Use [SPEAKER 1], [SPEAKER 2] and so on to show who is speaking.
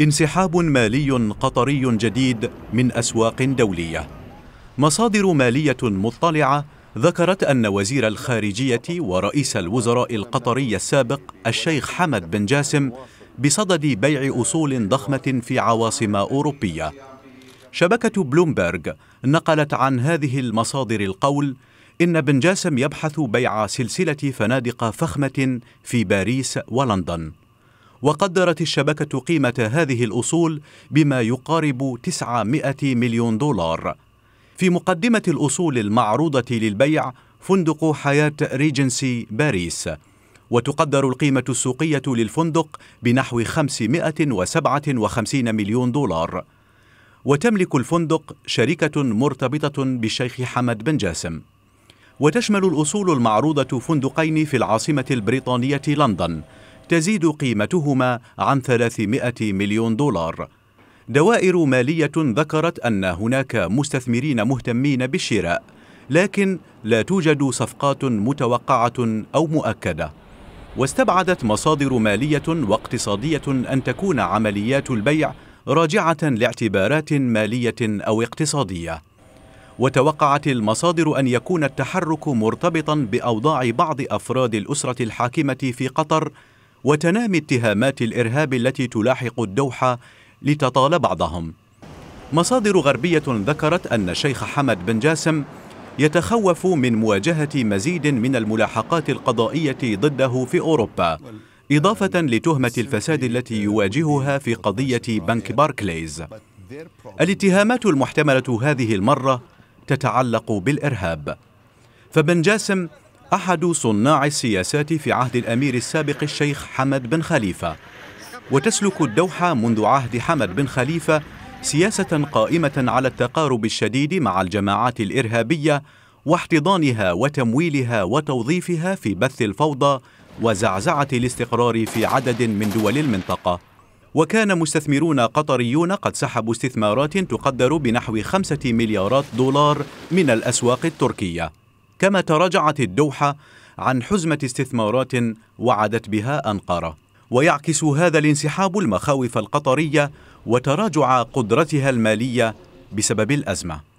[SPEAKER 1] انسحاب مالي قطري جديد من أسواق دولية مصادر مالية مطلعة ذكرت أن وزير الخارجية ورئيس الوزراء القطري السابق الشيخ حمد بن جاسم بصدد بيع أصول ضخمة في عواصم أوروبية شبكة بلومبرغ نقلت عن هذه المصادر القول إن بن جاسم يبحث بيع سلسلة فنادق فخمة في باريس ولندن وقدرت الشبكة قيمة هذه الأصول بما يقارب 900 مليون دولار في مقدمة الأصول المعروضة للبيع فندق حياة ريجنسي باريس وتقدر القيمة السوقية للفندق بنحو 557 مليون دولار وتملك الفندق شركة مرتبطة بالشيخ حمد بن جاسم وتشمل الأصول المعروضة فندقين في العاصمة البريطانية لندن تزيد قيمتهما عن 300 مليون دولار دوائر مالية ذكرت أن هناك مستثمرين مهتمين بالشراء لكن لا توجد صفقات متوقعة أو مؤكدة واستبعدت مصادر مالية واقتصادية أن تكون عمليات البيع راجعة لاعتبارات مالية أو اقتصادية وتوقعت المصادر أن يكون التحرك مرتبطا بأوضاع بعض أفراد الأسرة الحاكمة في قطر وتنامي اتهامات الإرهاب التي تلاحق الدوحة لتطال بعضهم مصادر غربية ذكرت أن الشيخ حمد بن جاسم يتخوف من مواجهة مزيد من الملاحقات القضائية ضده في أوروبا إضافة لتهمة الفساد التي يواجهها في قضية بنك باركليز الاتهامات المحتملة هذه المرة تتعلق بالإرهاب فبن جاسم أحد صناع السياسات في عهد الأمير السابق الشيخ حمد بن خليفة وتسلك الدوحة منذ عهد حمد بن خليفة سياسة قائمة على التقارب الشديد مع الجماعات الإرهابية واحتضانها وتمويلها وتوظيفها في بث الفوضى وزعزعة الاستقرار في عدد من دول المنطقة وكان مستثمرون قطريون قد سحبوا استثمارات تقدر بنحو خمسة مليارات دولار من الأسواق التركية كما تراجعت الدوحة عن حزمة استثمارات وعدت بها أنقرة ويعكس هذا الانسحاب المخاوف القطرية وتراجع قدرتها المالية بسبب الأزمة